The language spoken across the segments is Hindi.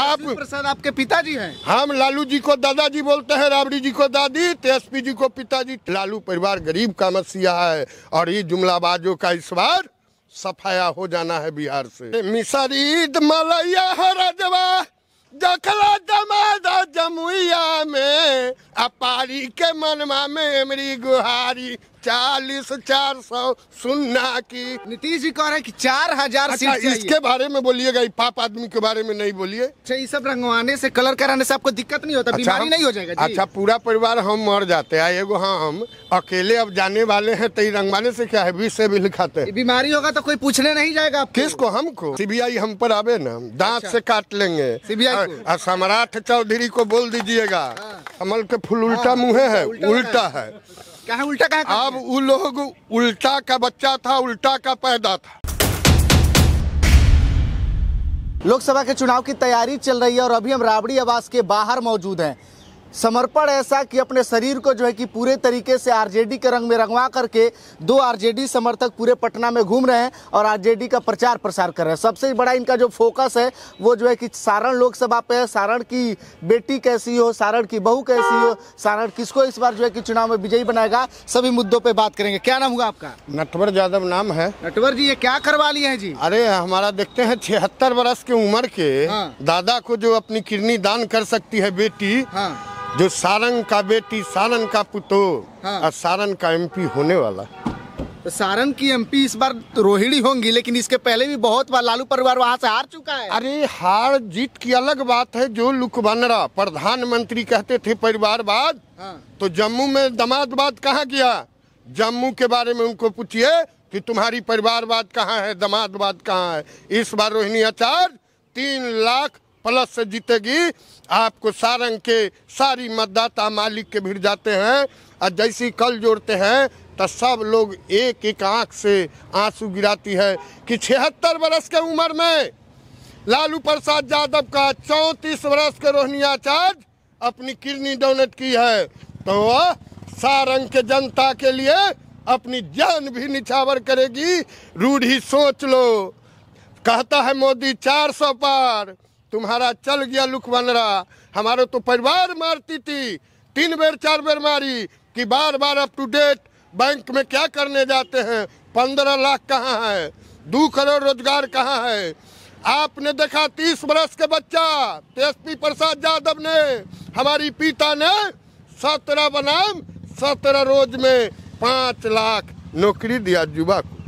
आप प्रसाद आपके पिताजी हैं हम लालू जी को दादाजी बोलते हैं राबड़ी जी को दादी तेजस्वी जी को पिताजी लालू परिवार गरीब का मसीहा है और ये जुमलाबाजों का इस बार सफाया हो जाना है बिहार से मिसरीद मलैया हरा जवा जखला दा जमुइया में अपारी के मनमा में मेरी गुहारी चालीस चार सौ सुन्ना की नीतीश जी कह रहे हैं कि चार हजार अच्छा, इसके बारे में बोलिएगा पाप आदमी के बारे में नहीं बोलिए अच्छा ये सब रंगवाने से कलर कराने से आपको दिक्कत नहीं होता अच्छा, बीमारी नहीं हो जाएगा अच्छा पूरा परिवार हम मर जाते हैं एगो हाँ, हम अकेले अब जाने वाले हैं तो रंगवाने से क्या है बीस से भी लिखाते बीमारी होगा तो कोई पूछने नहीं जाएगा किसको हमको सीबीआई हम पर आवे ना दांत अच्छा। से काट लेंगे सीबीआई सम्राट चौधरी को बोल दीजिएगा हाँ। कमल के फूल हाँ, उल्टा हाँ, मुँह है उल्टा है क्या है उल्टा का अब वो लोग उल्टा का बच्चा था उल्टा का पैदा था लोकसभा के चुनाव की तैयारी चल रही है और अभी हम राबड़ी आवास के बाहर मौजूद हैं समर्पण ऐसा कि अपने शरीर को जो है कि पूरे तरीके से आरजेडी के रंग में रंगवा करके दो आरजेडी समर्थक पूरे पटना में घूम रहे हैं और आरजेडी का प्रचार प्रसार कर रहे हैं सबसे बड़ा इनका जो फोकस है वो जो है कि सारण लोकसभा पे है सारण की बेटी कैसी हो सारण की बहू कैसी हो सारण किसको इस बार जो है कि चुनाव में विजयी बनाएगा सभी मुद्दों पर बात करेंगे क्या नाम हुआ आपका नटवर यादव नाम है नटवर जी ये क्या करवा लिया है जी अरे हमारा देखते हैं छिहत्तर बरस की उम्र के हाँ। दादा को जो अपनी किडनी दान कर सकती है बेटी हाँ। जो सारंग का बेटी सारंग का पुतो हाँ। और सारंग का एमपी होने वाला तो की एमपी इस बार तो रोहिणी होंगी लेकिन इसके पहले भी बहुत बार लालू परिवार वहाँ से हार चुका है अरे हार जीत की अलग बात है जो लुक बन रहा प्रधानमंत्री कहते थे परिवारवाद हाँ। तो जम्मू में दमाद बाद कहाँ गया जम्मू के बारे में उनको पूछिए कि तुम्हारी परिवारवाद कहाँ है दमादबाद कहाँ है इस बार रोहिणी आचार्य तीन लाख प्लस से जीतेगी आपको सारंग के सारी मतदाता मालिक के भीड़ जाते हैं और जैसी कल जोड़ते हैं तो सब लोग एक एक आंख से आंसू गिराती है कि छिहत्तर बरस के उम्र में लालू प्रसाद यादव का चौंतीस वर्ष के रोहिणी आचार्य अपनी किडनी डोनेट की है तो वह सारंग के जनता के लिए अपनी जान भी निछावर करेगी रूढ़ी सोच लो कहता है मोदी चार सौ पार तुम्हारा चल गया लुक बन रहा हमारे तो परिवार मारती थी तीन बेर चार बेर मारी कि बार बार अप टू डेट बैंक में क्या करने जाते हैं पंद्रह लाख कहाँ है दो करोड़ रोजगार कहाँ है आपने देखा तीस बरस के बच्चा तेजस्वी प्रसाद यादव ने हमारी पिता ने सत्रह बनाम सत्रह रोज में पाँच लाख नौकरी दिया युवा को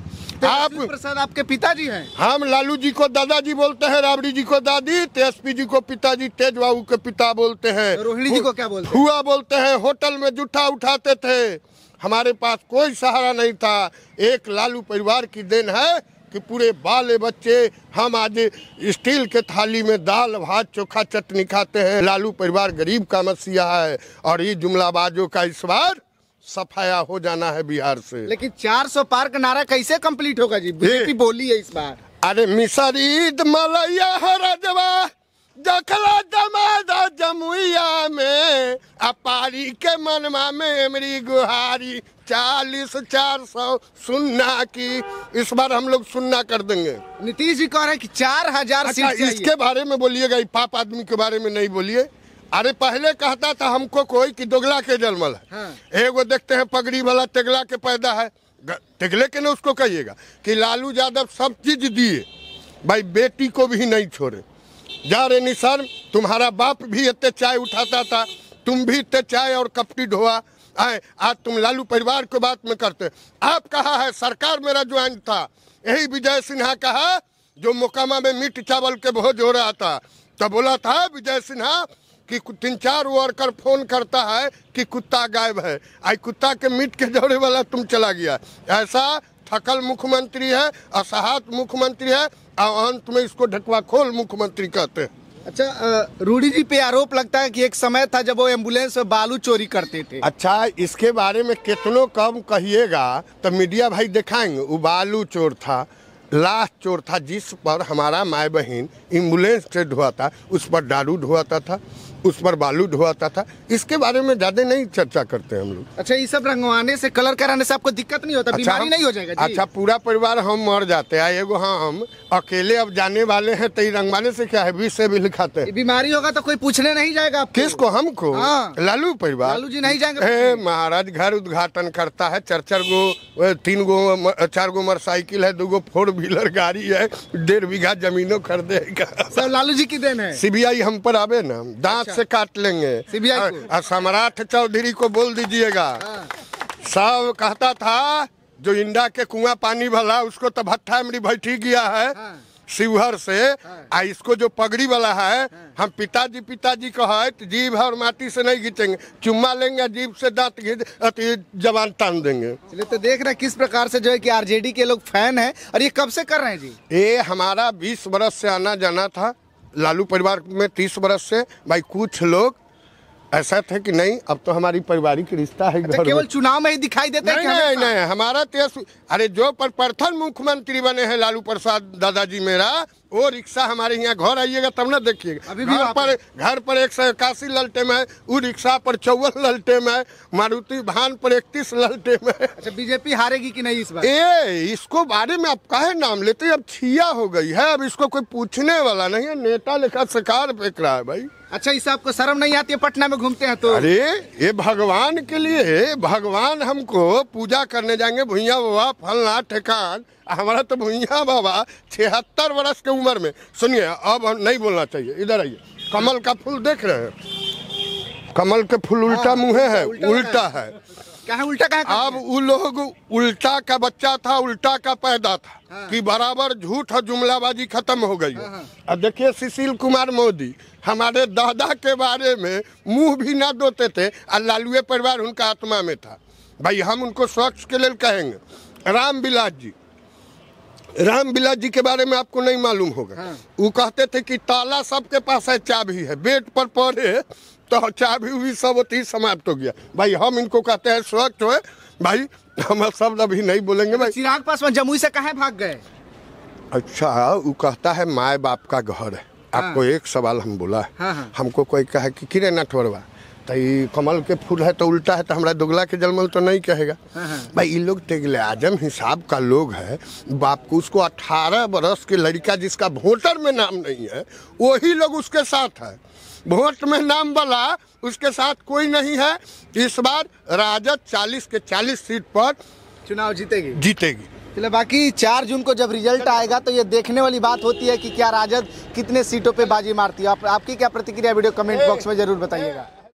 सकते हैं आप प्रसाद आपके पिताजी हैं हम लालू जी को दादाजी बोलते हैं राबड़ी जी को दादी तेजपी जी को पिताजी तेज बाबू के पिता बोलते हैं तो रोहिणी जी को क्या बोलते हुआ बोलते हैं होटल में जूठा उठाते थे हमारे पास कोई सहारा नहीं था एक लालू परिवार की देन है कि पूरे बाले बच्चे हम आज स्टील के थाली में दाल भात चोखा चटनी खाते हैं लालू परिवार गरीब का मसीहा है और ये जुमलाबाजों का इस बार सफाया हो जाना है बिहार से लेकिन 400 पार का नारा कैसे कंप्लीट होगा जी बीजेपी बोली है इस बार अरे मिसरीद मलैया हरदवा जखला दमादा जमुइया में अपारी के मनमा में मेरी गुहारी चालीस चार सौ सुन्ना की इस बार हम लोग सुन्ना कर देंगे नीतीश जी कह रहे हैं कि चार हजार अच्छा, इसके बारे में बोलिएगा पाप आदमी के बारे में नहीं बोलिए अरे पहले कहता था हमको कोई कि दोगला के जन्मल है हाँ। एगो देखते हैं पगड़ी वाला तेगला के पैदा है टेगले के ना उसको कहिएगा कि लालू यादव सब चीज दिए भाई बेटी को भी नहीं छोड़े जा रे निशान तुम्हारा बाप भी इतने चाय उठाता था तुम भी इतने चाय और कपटी ढोआ आए आज तुम लालू परिवार को बात में करते आप कहा है सरकार मेरा ज्वाइन था यही विजय सिन्हा कहा जो मोकामा में मीट चावल के भोज हो रहा था तो बोला था विजय सिन्हा कि तीन चार वर्कर फोन करता है कि कुत्ता गायब है आई कुत्ता के मीट के जोड़े वाला तुम चला गया ऐसा थकल मुख्यमंत्री है असहात मुख्यमंत्री है और अंत में इसको ढकवा खोल मुख्यमंत्री कहते हैं अच्छा रूढ़ी जी पे आरोप लगता है कि एक समय था जब वो एम्बुलेंस में बालू चोरी करते थे अच्छा इसके बारे में कितनों कम कहिएगा तो मीडिया भाई दिखाएंगे वो बालू चोर था लाश चोर था जिस पर हमारा माए बहन एम्बुलेंस से ढोआता उस पर डारू ढोआता था उस पर बालू ढोआता था इसके बारे में ज्यादा नहीं चर्चा करते हम लोग अच्छा ये सब रंगवाने से कलर कराने से आपको दिक्कत नहीं होता अच्छा, बीमारी नहीं हो जाएगा अच्छा पूरा परिवार हम मर जाते हैं एगो हाँ हम अकेले अब जाने वाले हैं तो रंगवाने से क्या है विष से भी लिखाते हैं बीमारी होगा तो कोई पूछने नहीं जाएगा किसको हमको हाँ। लालू परिवार लालू जी नहीं जाएंगे तो महाराज घर उद्घाटन करता है चार चार गो तीन गो चार गो मोटरसाइकिल है दो गो फोर व्हीलर गाड़ी है डेढ़ बीघा जमीनों खरीदेगा लालू जी की देन है सीबीआई हम पर आवे ना दांत से काट लेंगे सीबीआई सम्राट चौधरी को बोल दीजिएगा हाँ। सब कहता था जो इंडा के कुआं पानी भला उसको तो भट्टा मेरी बैठी गया है हाँ। शिवहर से हाँ। आ इसको जो पगड़ी वाला है हम पिताजी पिताजी है तो जीव और माटी से नहीं घीचेंगे चुम्मा लेंगे जीव से दांत घीच अति जवान तान देंगे चलिए तो देख रहे किस प्रकार से जो है कि आरजेडी के लोग फैन है और ये कब से कर रहे हैं जी ये हमारा बीस बरस से आना जाना था लालू परिवार में तीस वर्ष से भाई कुछ लोग ऐसा थे कि नहीं अब तो हमारी पारिवारिक रिश्ता है अच्छा, केवल चुनाव में ही दिखाई देता नहीं, है नहीं नहीं हमारा तेज तो अरे जो पर प्रथम मुख्यमंत्री बने हैं लालू प्रसाद दादाजी मेरा वो रिक्शा हमारे यहाँ घर आइएगा तब ना देखिएगा भी पर घर पर एक सौ इक्यासी ललटेम है वो रिक्शा पर चौवन ललटेम है मारुति भान पर इकतीस ललटेम है अच्छा बीजेपी हारेगी कि नहीं इस बार ए इसको बारे में आप कहे नाम लेते अब छिया हो गई है अब इसको कोई पूछने वाला नहीं है नेता लेखा सरकार फेंक रहा है भाई अच्छा इस आपको शर्म नहीं आती है पटना में घूमते हैं तो अरे ये भगवान के लिए भगवान हमको पूजा करने जाएंगे भूया बाबा फलना ठेकान हमारा तो भूया बाबा छिहत्तर वर्ष के उम्र में सुनिए अब नहीं बोलना चाहिए इधर आइए कमल का फूल देख रहे हैं कमल के फूल उल्टा हाँ, मुंह है उल्टा है क्या उल्टा का अब वो लोग उल्टा का बच्चा था उल्टा का पैदा था हाँ। कि बराबर झूठ और जुमलाबाजी खत्म हो गई है हाँ।, हाँ। अब देखिए सुशील कुमार मोदी हमारे दादा के बारे में मुंह भी ना दोते थे और लालुए परिवार उनका आत्मा में था भाई हम उनको स्वच्छ के लिए कहेंगे राम बिलास जी रामबिला जी के बारे में आपको नहीं मालूम होगा हाँ। वो कहते थे कि ताला सबके पास है चाबी है बेड पर पड़े तो चाबी भी सब होती समाप्त हो गया भाई हम इनको कहते हैं स्वच्छ है भाई हम शब्द अभी नहीं बोलेंगे भाई चिराग में जमुई से कहे भाग गए अच्छा वो कहता है माए बाप का घर है हाँ। आपको एक सवाल हम बोला है हाँ, हाँ हमको कोई कहे कि किरे नटवरवा तो ये कमल के फूल है तो उल्टा है तो हमारा दुगला के जलमल तो नहीं कहेगा हाँ, हाँ। भाई ये लोग तेगले आजम हिसाब का लोग है बाप को उसको अठारह बरस के लड़का जिसका वोटर में नाम नहीं है वही लोग उसके साथ है वोट में नाम वाला उसके साथ कोई नहीं है इस बार राजद चालीस के चालीस सीट पर चुनाव जीतेगी जीतेगी चले बाकी चार जून को जब रिजल्ट आएगा तो ये देखने वाली बात होती है कि क्या राजद कितने सीटों पे बाजी मारती है आप, आपकी क्या प्रतिक्रिया वीडियो कमेंट बॉक्स में जरूर बताइएगा